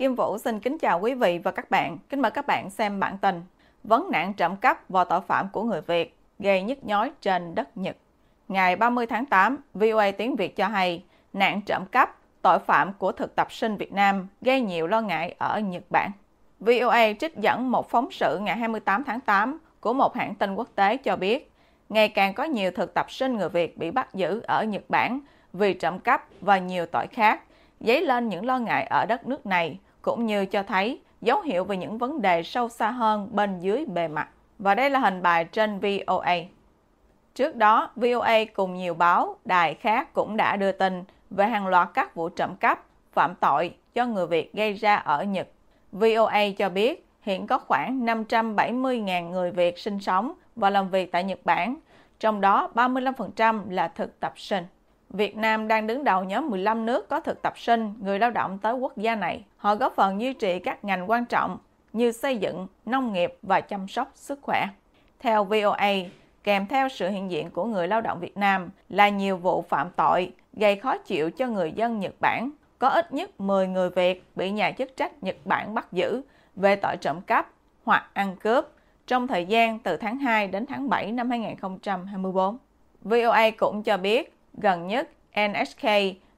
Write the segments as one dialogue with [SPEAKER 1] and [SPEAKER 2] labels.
[SPEAKER 1] Kim Vũ xin kính chào quý vị và các bạn. Kính mời các bạn xem bản tin Vấn nạn trộm cắp và tội phạm của người Việt gây nhức nhói trên đất Nhật. Ngày 30 tháng 8, VOA tiếng Việt cho hay nạn trộm cắp, tội phạm của thực tập sinh Việt Nam gây nhiều lo ngại ở Nhật Bản. VOA trích dẫn một phóng sự ngày 28 tháng 8 của một hãng tin quốc tế cho biết, ngày càng có nhiều thực tập sinh người Việt bị bắt giữ ở Nhật Bản vì trộm cắp và nhiều tội khác, dấy lên những lo ngại ở đất nước này cũng như cho thấy dấu hiệu về những vấn đề sâu xa hơn bên dưới bề mặt. Và đây là hình bài trên VOA. Trước đó, VOA cùng nhiều báo, đài khác cũng đã đưa tin về hàng loạt các vụ trộm cắp, phạm tội do người Việt gây ra ở Nhật. VOA cho biết hiện có khoảng 570.000 người Việt sinh sống và làm việc tại Nhật Bản, trong đó 35% là thực tập sinh. Việt Nam đang đứng đầu nhóm 15 nước có thực tập sinh, người lao động tới quốc gia này. Họ góp phần duy trì các ngành quan trọng như xây dựng, nông nghiệp và chăm sóc sức khỏe. Theo VOA, kèm theo sự hiện diện của người lao động Việt Nam là nhiều vụ phạm tội gây khó chịu cho người dân Nhật Bản. Có ít nhất 10 người Việt bị nhà chức trách Nhật Bản bắt giữ về tội trộm cắp hoặc ăn cướp trong thời gian từ tháng 2 đến tháng 7 năm 2024. VOA cũng cho biết gần nhất NHK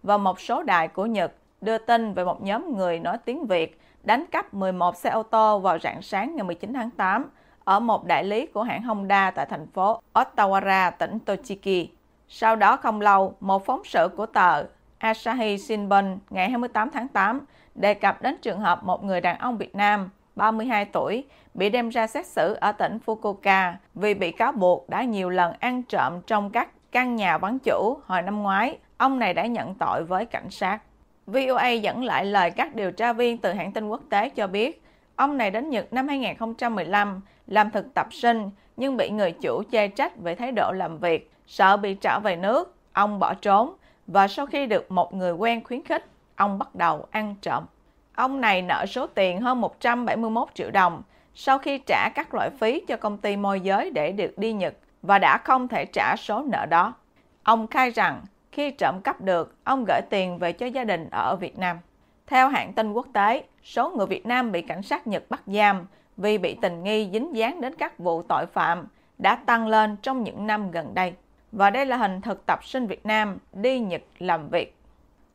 [SPEAKER 1] và một số đài của Nhật đưa tin về một nhóm người nói tiếng Việt đánh cắp 11 xe ô tô vào rạng sáng ngày 19 tháng 8 ở một đại lý của hãng Honda tại thành phố Ottawa, tỉnh Tochiki. Sau đó không lâu, một phóng sự của tờ Asahi Shinbun ngày 28 tháng 8 đề cập đến trường hợp một người đàn ông Việt Nam 32 tuổi, bị đem ra xét xử ở tỉnh Fukuoka vì bị cáo buộc đã nhiều lần ăn trộm trong các căn nhà vắng chủ hồi năm ngoái, ông này đã nhận tội với cảnh sát. VOA dẫn lại lời các điều tra viên từ hãng tin quốc tế cho biết, ông này đến Nhật năm 2015 làm thực tập sinh nhưng bị người chủ chê trách về thái độ làm việc, sợ bị trả về nước, ông bỏ trốn và sau khi được một người quen khuyến khích, ông bắt đầu ăn trộm. Ông này nợ số tiền hơn 171 triệu đồng sau khi trả các loại phí cho công ty môi giới để được đi Nhật và đã không thể trả số nợ đó. Ông khai rằng khi trộm cắp được, ông gửi tiền về cho gia đình ở Việt Nam. Theo hãng tin quốc tế, số người Việt Nam bị cảnh sát Nhật bắt giam vì bị tình nghi dính dáng đến các vụ tội phạm đã tăng lên trong những năm gần đây. Và đây là hình thực tập sinh Việt Nam đi Nhật làm việc.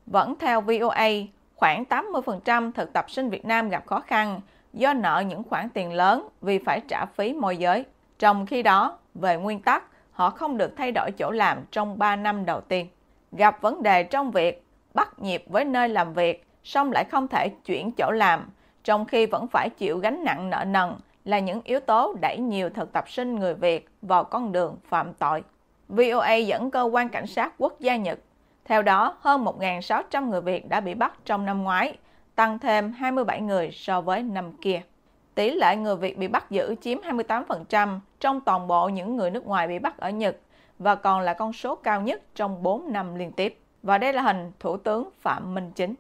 [SPEAKER 1] Vẫn theo VOA, khoảng 80% thực tập sinh Việt Nam gặp khó khăn do nợ những khoản tiền lớn vì phải trả phí môi giới. Trong khi đó, về nguyên tắc, họ không được thay đổi chỗ làm trong 3 năm đầu tiên. Gặp vấn đề trong việc bắt nhịp với nơi làm việc, xong lại không thể chuyển chỗ làm, trong khi vẫn phải chịu gánh nặng nợ nần là những yếu tố đẩy nhiều thực tập sinh người Việt vào con đường phạm tội. VOA dẫn cơ quan cảnh sát quốc gia Nhật. Theo đó, hơn 1.600 người Việt đã bị bắt trong năm ngoái, tăng thêm 27 người so với năm kia. Tỷ lệ người Việt bị bắt giữ chiếm 28% trong toàn bộ những người nước ngoài bị bắt ở Nhật và còn là con số cao nhất trong 4 năm liên tiếp. Và đây là hình Thủ tướng Phạm Minh Chính.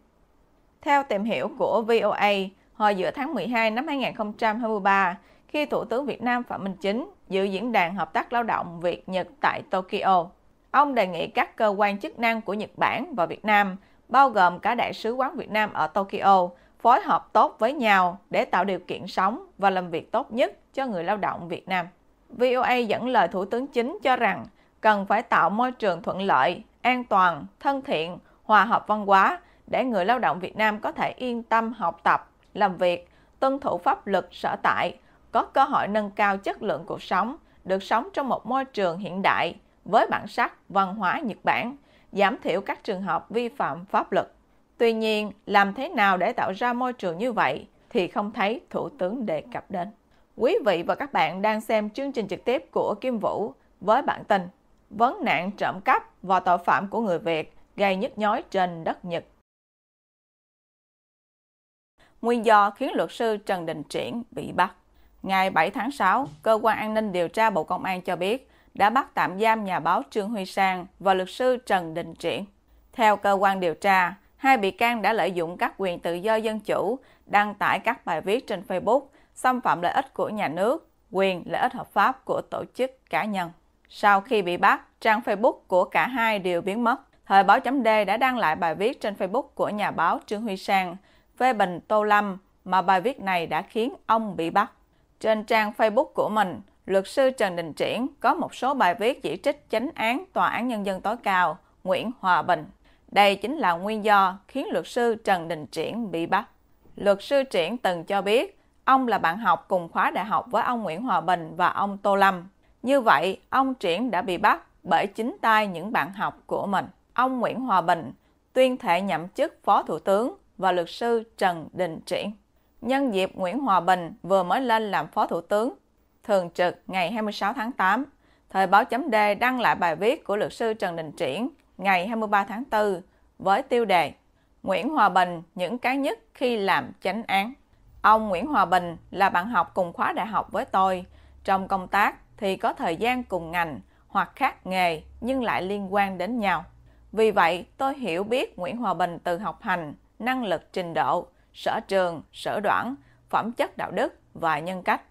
[SPEAKER 1] Theo tìm hiểu của VOA, hồi giữa tháng 12 năm 2023, khi Thủ tướng Việt Nam Phạm Minh Chính dự diễn đàn hợp tác lao động Việt-Nhật tại Tokyo. Ông đề nghị các cơ quan chức năng của Nhật Bản và Việt Nam, bao gồm cả Đại sứ quán Việt Nam ở Tokyo, phối hợp tốt với nhau để tạo điều kiện sống và làm việc tốt nhất cho người lao động Việt Nam. VOA dẫn lời Thủ tướng Chính cho rằng cần phải tạo môi trường thuận lợi, an toàn, thân thiện, hòa hợp văn hóa để người lao động Việt Nam có thể yên tâm học tập, làm việc, tuân thủ pháp luật sở tại, có cơ hội nâng cao chất lượng cuộc sống, được sống trong một môi trường hiện đại với bản sắc văn hóa Nhật Bản, giảm thiểu các trường hợp vi phạm pháp luật. Tuy nhiên, làm thế nào để tạo ra môi trường như vậy thì không thấy Thủ tướng đề cập đến. Quý vị và các bạn đang xem chương trình trực tiếp của Kim Vũ với bản tin Vấn nạn trộm cắp và tội phạm của người Việt gây nhức nhói trên đất Nhật. Nguyên do khiến luật sư Trần Đình Triển bị bắt. Ngày 7 tháng 6, Cơ quan An ninh điều tra Bộ Công an cho biết đã bắt tạm giam nhà báo Trương Huy Sang và luật sư Trần Đình Triển. Theo cơ quan điều tra, hai bị can đã lợi dụng các quyền tự do dân chủ, đăng tải các bài viết trên Facebook, xâm phạm lợi ích của nhà nước, quyền lợi ích hợp pháp của tổ chức cá nhân. Sau khi bị bắt, trang Facebook của cả hai đều biến mất. Thời báo chấm D đã đăng lại bài viết trên Facebook của nhà báo Trương Huy Sang phê bình Tô Lâm mà bài viết này đã khiến ông bị bắt. Trên trang Facebook của mình, luật sư Trần Đình Triển có một số bài viết chỉ trích chánh án Tòa án Nhân dân tối cao Nguyễn Hòa Bình. Đây chính là nguyên do khiến luật sư Trần Đình Triển bị bắt. Luật sư Triển từng cho biết, ông là bạn học cùng khóa đại học với ông Nguyễn Hòa Bình và ông Tô Lâm. Như vậy, ông Triển đã bị bắt bởi chính tay những bạn học của mình. Ông Nguyễn Hòa Bình tuyên thệ nhậm chức Phó Thủ tướng và luật sư Trần Đình Triển. Nhân dịp Nguyễn Hòa Bình vừa mới lên làm Phó Thủ tướng, thường trực ngày 26 tháng 8, Thời báo chấm D đăng lại bài viết của luật sư Trần Đình Triển ngày 23 tháng 4 với tiêu đề Nguyễn Hòa Bình những cái nhất khi làm chánh án. Ông Nguyễn Hòa Bình là bạn học cùng khóa đại học với tôi. Trong công tác thì có thời gian cùng ngành hoặc khác nghề nhưng lại liên quan đến nhau. Vì vậy, tôi hiểu biết Nguyễn Hòa Bình từ học hành, năng lực trình độ, sở trường, sở đoản, phẩm chất đạo đức và nhân cách.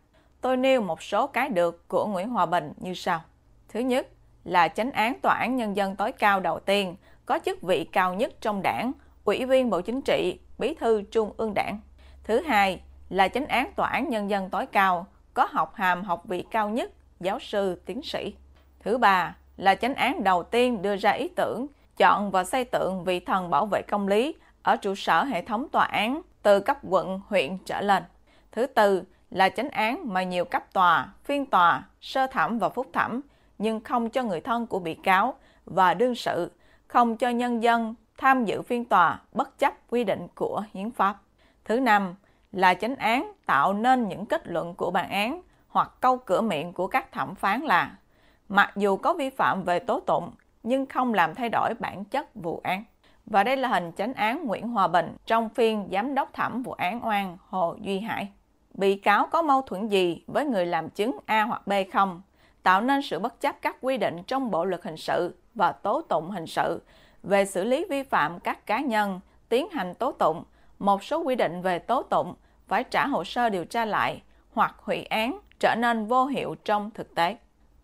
[SPEAKER 1] Tôi nêu một số cái được của Nguyễn Hòa Bình như sau. Thứ nhất, là chánh án Tòa án Nhân dân tối cao đầu tiên, có chức vị cao nhất trong đảng, Ủy viên Bộ Chính trị, Bí thư Trung ương đảng. Thứ hai là chánh án Tòa án Nhân dân tối cao, có học hàm học vị cao nhất, giáo sư, tiến sĩ. Thứ ba là chánh án đầu tiên đưa ra ý tưởng chọn và xây tượng vị thần bảo vệ công lý ở trụ sở hệ thống tòa án từ cấp quận, huyện trở lên. Thứ tư là chánh án mà nhiều cấp tòa, phiên tòa, sơ thẩm và phúc thẩm nhưng không cho người thân của bị cáo và đương sự, không cho nhân dân tham dự phiên tòa bất chấp quy định của hiến pháp. Thứ năm là chánh án tạo nên những kết luận của bản án hoặc câu cửa miệng của các thẩm phán là mặc dù có vi phạm về tố tụng nhưng không làm thay đổi bản chất vụ án. Và đây là hình chánh án Nguyễn Hòa Bình trong phiên giám đốc thẩm vụ án oan Hồ Duy Hải. Bị cáo có mâu thuẫn gì với người làm chứng A hoặc B không? tạo nên sự bất chấp các quy định trong Bộ luật hình sự và tố tụng hình sự về xử lý vi phạm các cá nhân tiến hành tố tụng, một số quy định về tố tụng phải trả hồ sơ điều tra lại hoặc hủy án trở nên vô hiệu trong thực tế.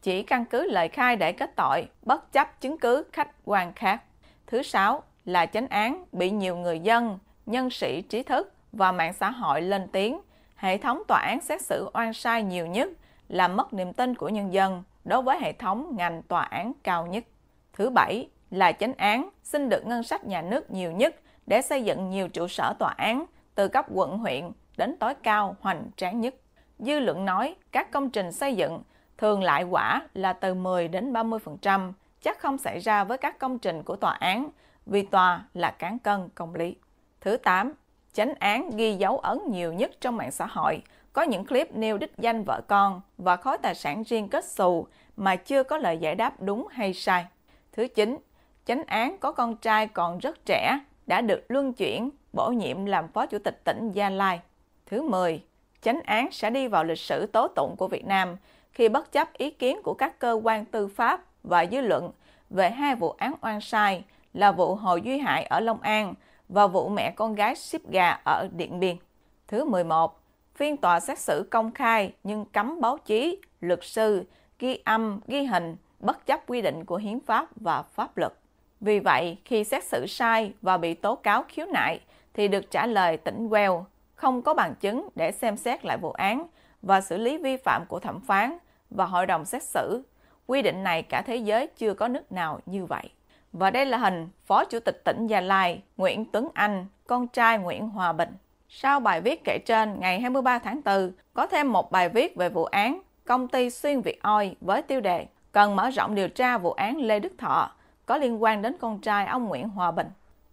[SPEAKER 1] Chỉ căn cứ lời khai để kết tội, bất chấp chứng cứ khách quan khác. Thứ sáu là chánh án bị nhiều người dân, nhân sĩ trí thức và mạng xã hội lên tiếng, hệ thống tòa án xét xử oan sai nhiều nhất làm mất niềm tin của nhân dân đối với hệ thống ngành tòa án cao nhất. Thứ bảy là chánh án xin được ngân sách nhà nước nhiều nhất để xây dựng nhiều trụ sở tòa án từ cấp quận huyện đến tối cao hoành tráng nhất. Dư luận nói các công trình xây dựng thường lại quả là từ 10 đến 30%, chắc không xảy ra với các công trình của tòa án vì tòa là cán cân công lý. Thứ 8, chánh án ghi dấu ấn nhiều nhất trong mạng xã hội có những clip nêu đích danh vợ con và khối tài sản riêng kết xù mà chưa có lời giải đáp đúng hay sai. Thứ 9. Chánh án có con trai còn rất trẻ đã được luân chuyển, bổ nhiệm làm phó chủ tịch tỉnh Gia Lai. Thứ 10. Chánh án sẽ đi vào lịch sử tố tụng của Việt Nam khi bất chấp ý kiến của các cơ quan tư pháp và dư luận về hai vụ án oan sai là vụ Hồ Duy Hải ở Long An và vụ mẹ con gái ship gà ở Điện Biên. Thứ 11. Phiên tòa xét xử công khai nhưng cấm báo chí, luật sư, ghi âm, ghi hình bất chấp quy định của hiến pháp và pháp luật. Vì vậy, khi xét xử sai và bị tố cáo khiếu nại thì được trả lời tỉnh queo, không có bằng chứng để xem xét lại vụ án và xử lý vi phạm của thẩm phán và hội đồng xét xử. Quy định này cả thế giới chưa có nước nào như vậy. Và đây là hình Phó Chủ tịch tỉnh Gia Lai Nguyễn Tuấn Anh, con trai Nguyễn Hòa Bình. Sau bài viết kể trên ngày 23 tháng 4, có thêm một bài viết về vụ án công ty Xuyên Việt oi với tiêu đề cần mở rộng điều tra vụ án Lê Đức Thọ có liên quan đến con trai ông Nguyễn Hòa Bình.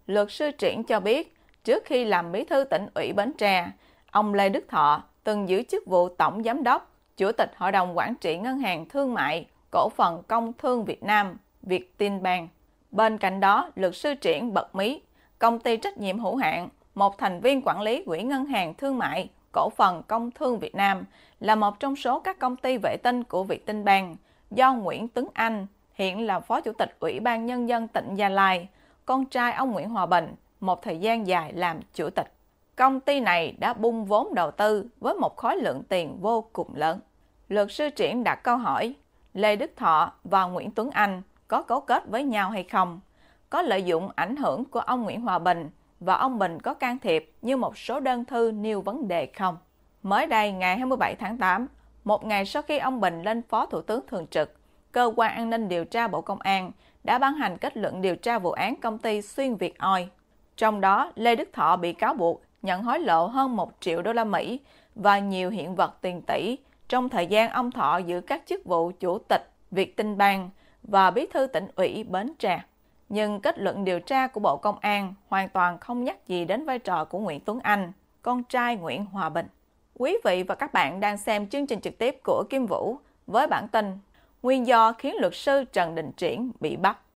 [SPEAKER 1] Luật sư Triển cho biết, trước khi làm bí thư tỉnh ủy Bến Tre, ông Lê Đức Thọ từng giữ chức vụ tổng giám đốc, chủ tịch hội đồng quản trị ngân hàng thương mại, cổ phần công thương Việt Nam, Việt Tin Bank. Bên cạnh đó, luật sư Triển bật mí, công ty trách nhiệm hữu hạn một thành viên quản lý Quỹ Ngân hàng Thương mại Cổ phần Công thương Việt Nam, là một trong số các công ty vệ tinh của Việt Tinh Bang, do Nguyễn Tuấn Anh, hiện là Phó Chủ tịch Ủy ban Nhân dân tỉnh Gia Lai, con trai ông Nguyễn Hòa Bình, một thời gian dài làm chủ tịch. Công ty này đã bung vốn đầu tư với một khối lượng tiền vô cùng lớn. Luật sư triển đặt câu hỏi, Lê Đức Thọ và Nguyễn Tuấn Anh có cấu kết với nhau hay không? Có lợi dụng ảnh hưởng của ông Nguyễn Hòa Bình và ông Bình có can thiệp như một số đơn thư nêu vấn đề không. Mới đây, ngày 27 tháng 8, một ngày sau khi ông Bình lên Phó Thủ tướng Thường trực, Cơ quan An ninh Điều tra Bộ Công an đã ban hành kết luận điều tra vụ án công ty Xuyên Việt Oi. Trong đó, Lê Đức Thọ bị cáo buộc nhận hối lộ hơn 1 triệu đô la Mỹ và nhiều hiện vật tiền tỷ trong thời gian ông Thọ giữ các chức vụ chủ tịch Việt Tinh Bang và bí thư tỉnh ủy Bến Tre nhưng kết luận điều tra của Bộ Công an hoàn toàn không nhắc gì đến vai trò của Nguyễn Tuấn Anh, con trai Nguyễn Hòa Bình. Quý vị và các bạn đang xem chương trình trực tiếp của Kim Vũ với bản tin Nguyên do khiến luật sư Trần Đình Triển bị bắt.